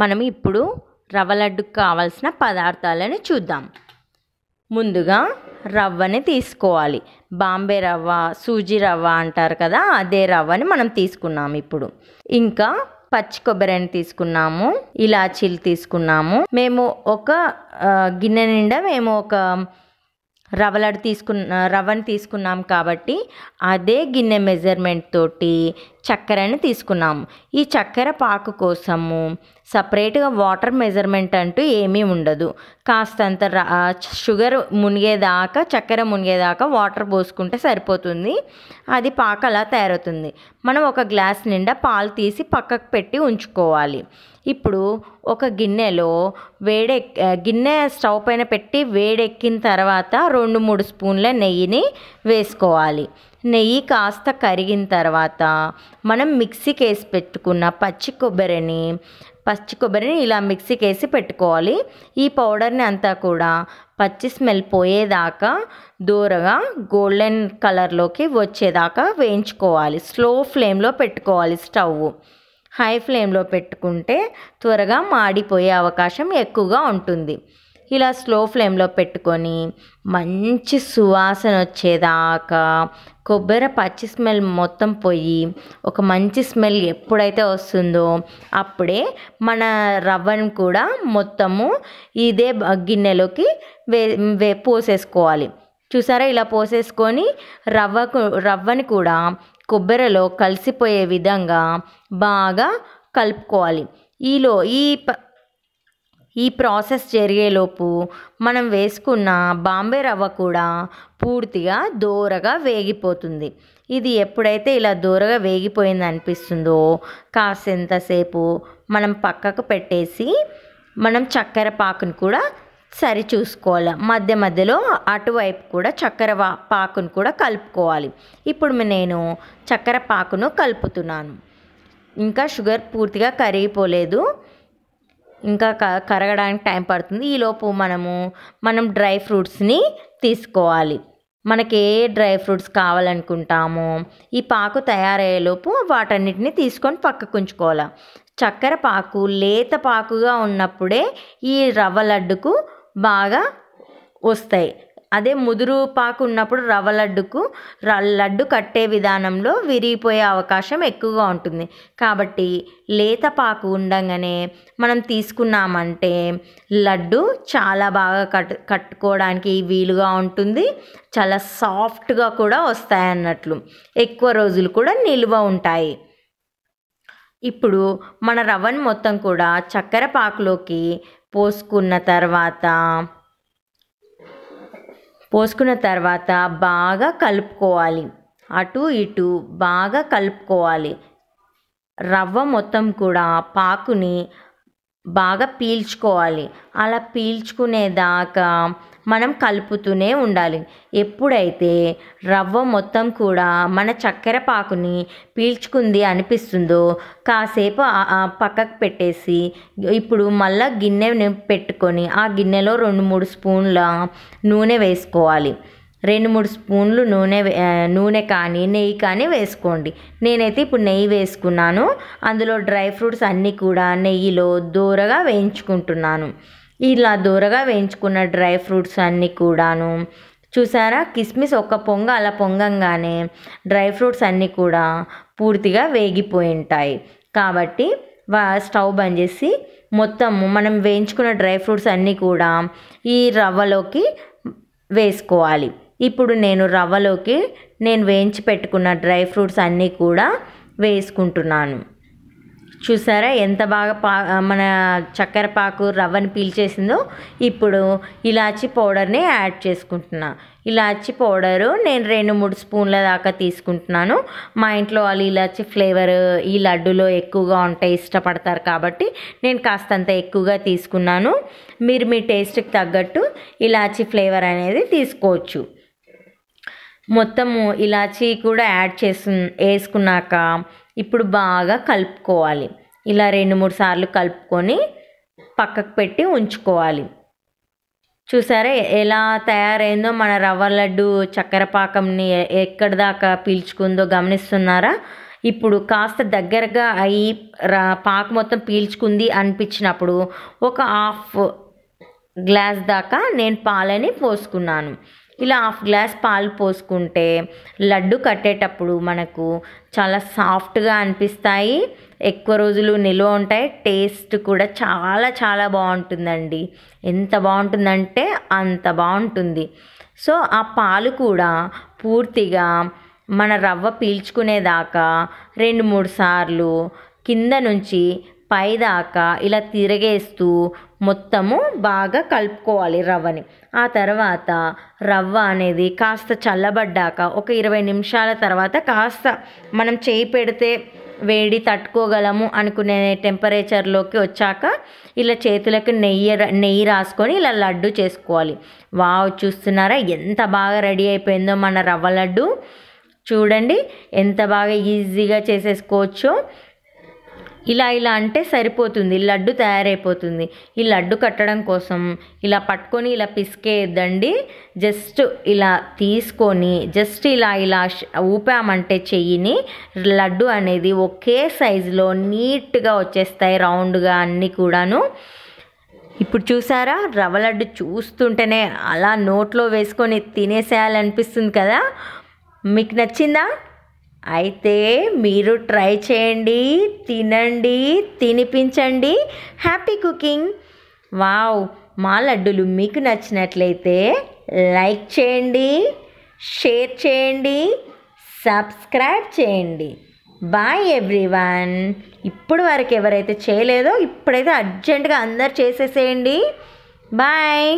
మనం ఇప్పుడు రవ్వ లడ్డుకు కావలసిన పదార్థాలను చూద్దాం ముందుగా రవ్వని తీసుకోవాలి బాంబే రవ్వ సూజీ రవ్వ అంటారు కదా అదే రవ్వని మనం తీసుకున్నాము ఇప్పుడు ఇంకా పచ్చి కొబ్బరిని తీసుకున్నాము ఇలాచీలు తీసుకున్నాము మేము ఒక గిన్నె నిండా మేము ఒక రవ్వలడ్డు తీసుకున్న రవ్వని తీసుకున్నాం కాబట్టి అదే గిన్నె మెజర్మెంట్ తోటి చక్కెరని తీసుకున్నాం ఈ చక్కెర పాకు కోసము సపరేట్గా వాటర్ మెజర్మెంట్ అంటూ ఏమీ ఉండదు కాస్తంత షుగర్ మునిగేదాకా చక్కెర మునిగేదాకా వాటర్ పోసుకుంటే సరిపోతుంది అది పాక అలా తయారవుతుంది మనం ఒక గ్లాస్ నిండా పాలు తీసి పక్కకు పెట్టి ఉంచుకోవాలి ఇప్పుడు ఒక గిన్నెలో వేడె గిన్నె స్టవ్ పైన పెట్టి వేడెక్కిన తర్వాత రెండు మూడు స్పూన్ల నెయ్యిని వేసుకోవాలి నెయ్యి కాస్త కరిగిన తర్వాత మనం మిక్సీకి వేసి పెట్టుకున్న పచ్చి కొబ్బరిని పచ్చి కొబ్బరిని ఇలా మిక్సీకి వేసి పెట్టుకోవాలి ఈ పౌడర్ని అంతా కూడా పచ్చి స్మెల్ పోయేదాకా దూరగా గోల్డెన్ కలర్లోకి వచ్చేదాకా వేయించుకోవాలి స్లో ఫ్లేమ్లో పెట్టుకోవాలి స్టవ్ హై ఫ్లేమ్లో పెట్టుకుంటే త్వరగా మాడిపోయే అవకాశం ఎక్కువగా ఉంటుంది ఇలా స్లో ఫ్లేమ్లో పెట్టుకొని మంచి సువాసన వచ్చేదాకా కొబ్బరి పచ్చి స్మెల్ మొత్తం పోయి ఒక మంచి స్మెల్ ఎప్పుడైతే వస్తుందో అప్పుడే మన రవ్వను కూడా మొత్తము ఇదే గిన్నెలోకి వే వే పోసేసుకోవాలి చూసారా ఇలా పోసేసుకొని రవ్వకు రవ్వని కూడా కొబ్బరిలో కలిసిపోయే విధంగా బాగా కలుపుకోవాలి ఈలో ఈ ఈ ప్రాసెస్ జరిగేలోపు మనం వేసుకున్న బాంబే రవ్వ కూడా పూర్తిగా దోరగా వేగిపోతుంది ఇది ఎప్పుడైతే ఇలా దూరగా వేగిపోయింది అనిపిస్తుందో కాసేంతసేపు మనం పక్కకు పెట్టేసి మనం చక్కెర పాకును కూడా సరి చూసుకోవాలి మధ్య మధ్యలో అటువైపు కూడా చక్కెర పాకును కూడా కలుపుకోవాలి ఇప్పుడు నేను చక్కెర పాకును కలుపుతున్నాను ఇంకా షుగర్ పూర్తిగా కరిగిపోలేదు ఇంకా కరగడానికి టైం పడుతుంది ఈలోపు మనము మనం డ్రై ఫ్రూట్స్ని తీసుకోవాలి మనకి ఏ డ్రై ఫ్రూట్స్ కావాలనుకుంటామో ఈ పాకు తయారయ్యేలోపు వాటన్నిటిని తీసుకొని పక్కకు ఉంచుకోవాలి చక్కెర పాకు లేత పాకుగా ఉన్నప్పుడే ఈ రవ్వ లడ్డుకు బాగా వస్తాయి అదే ముదురు పాకు ఉన్నప్పుడు రవ్వ లడ్డుకు లడ్డు కట్టే విధానంలో విరిగిపోయే అవకాశం ఎక్కువగా ఉంటుంది కాబట్టి లేత పాకు ఉండగానే మనం తీసుకున్నామంటే లడ్డు చాలా బాగా కట్ కట్టుకోవడానికి వీలుగా ఉంటుంది చాలా సాఫ్ట్గా కూడా వస్తాయి అన్నట్లు ఎక్కువ రోజులు కూడా నిల్వ ఉంటాయి ఇప్పుడు మన రవ్వను మొత్తం కూడా చక్కెర పాకులోకి పోసుకున్న తర్వాత పోసుకున్న తర్వాత బాగా కలుపుకోవాలి అటు ఇటు బాగా కలుపుకోవాలి రవ్వ మొత్తం కూడా పాకుని బాగా పీల్చుకోవాలి అలా పీల్చుకునేదాకా మనం కలుపుతూనే ఉండాలి ఎప్పుడైతే రవ్వ మొత్తం కూడా మన చక్కెర పాకుని పీల్చుకుంది అనిపిస్తుందో కాసేపు పక్కకు పెట్టేసి ఇప్పుడు మళ్ళీ గిన్నె పెట్టుకొని ఆ గిన్నెలో రెండు మూడు స్పూన్ల నూనె వేసుకోవాలి రెండు మూడు స్పూన్లు నూనె నూనె కానీ నెయ్యి కానీ వేసుకోండి నేనైతే ఇప్పుడు నెయ్యి వేసుకున్నాను అందులో డ్రై ఫ్రూట్స్ అన్నీ కూడా నెయ్యిలో దూరగా వేయించుకుంటున్నాను ఇలా దూరగా వేయించుకున్న డ్రై ఫ్రూట్స్ అన్నీ కూడాను చూసారా కిస్మిస్ ఒక పొంగ అలా పొంగంగానే డ్రై ఫ్రూట్స్ అన్నీ కూడా పూర్తిగా వేగిపోయి ఉంటాయి కాబట్టి స్టవ్ బంద్ చేసి మొత్తము మనం వేయించుకున్న డ్రై ఫ్రూట్స్ అన్నీ కూడా ఈ రవ్వలోకి వేసుకోవాలి ఇప్పుడు నేను రవ్వలోకి నేను వేయించి పెట్టుకున్న డ్రై ఫ్రూట్స్ అన్నీ కూడా వేసుకుంటున్నాను చూసారా ఎంత బాగా పా మన చక్కెర పాకు రవ్వని పీల్చేసిందో ఇప్పుడు ఇలాచి పౌడర్ని యాడ్ చేసుకుంటున్నా ఇలాచి పౌడరు నేను రెండు మూడు స్పూన్ల దాకా తీసుకుంటున్నాను మా ఇంట్లో వాళ్ళు ఇలాచి ఫ్లేవర్ ఈ లడ్డులో ఎక్కువగా ఉంటాయి ఇష్టపడతారు కాబట్టి నేను కాస్తంత ఎక్కువగా తీసుకున్నాను మీరు మీ టేస్ట్కి తగ్గట్టు ఇలాచి ఫ్లేవర్ అనేది తీసుకోవచ్చు మొత్తము ఇలాచీ కూడా యాడ్ చేసు వేసుకున్నాక ఇప్పుడు బాగా కలుపుకోవాలి ఇలా రెండు మూడు సార్లు కలుపుకొని పక్కకు పెట్టి ఉంచుకోవాలి చూసారా ఎలా తయారైందో మన రవ్వ లడ్డు చక్కెర పాకంని ఎక్కడి దాకా పీల్చుకుందో గమనిస్తున్నారా ఇప్పుడు కాస్త దగ్గరగా అయి పాకు మొత్తం పీల్చుకుంది అనిపించినప్పుడు ఒక హాఫ్ గ్లాస్ దాకా నేను పాలని పోసుకున్నాను ఇలా హాఫ్ గ్లాస్ పాలు పోసుకుంటే లడ్డు కట్టేటప్పుడు మనకు చాలా సాఫ్ట్గా అనిపిస్తాయి ఎక్కువ రోజులు నిల్వ ఉంటాయి టేస్ట్ కూడా చాలా చాలా బాగుంటుందండి ఎంత బాగుంటుందంటే అంత బాగుంటుంది సో ఆ పాలు కూడా పూర్తిగా మన రవ్వ పీల్చుకునేదాకా రెండు మూడు సార్లు కింద నుంచి పైదాకా ఇలా తిరగేస్తూ మొత్తము బాగా కలుపుకోవాలి రవ్వని ఆ తర్వాత రవ్వ అనేది కాస్త చల్లబడ్డాక ఒక ఇరవై నిమిషాల తర్వాత కాస్త మనం చేయి పెడితే వేడి తట్టుకోగలము అనుకునే టెంపరేచర్లోకి వచ్చాక ఇలా చేతులకు నెయ్యి నెయ్యి రాసుకొని ఇలా లడ్డు చేసుకోవాలి వావ్ చూస్తున్నారా ఎంత బాగా రెడీ అయిపోయిందో మన రవ్వ లడ్డు చూడండి ఎంత బాగా ఈజీగా చేసేసుకోవచ్చో ఇలా ఇలా అంటే సరిపోతుంది లడ్డు తయారైపోతుంది ఈ లడ్డు కట్టడం కోసం ఇలా పట్టుకొని ఇలా పిసికేయద్దండి జస్ట్ ఇలా తీసుకొని జస్ట్ ఇలా ఇలా ఊపామంటే చెయ్యిని లడ్డు అనేది ఒకే సైజులో నీట్గా వచ్చేస్తాయి రౌండ్గా అన్నీ కూడాను ఇప్పుడు చూసారా రవ్వ లడ్డు చూస్తుంటేనే అలా నోట్లో వేసుకొని తినేసేయాలనిపిస్తుంది కదా మీకు నచ్చిందా అయితే మీరు ట్రై చేయండి తినండి తినిపించండి హ్యాపీ కుకింగ్ వావ్ మా లడ్డులు మీకు నచ్చినట్లయితే లైక్ చేయండి షేర్ చేయండి సబ్స్క్రైబ్ చేయండి బాయ్ ఎవ్రీవన్ ఇప్పుడు వరకు ఎవరైతే చేయలేదో ఇప్పుడైతే అర్జెంటుగా అందరు చేసేసేయండి బాయ్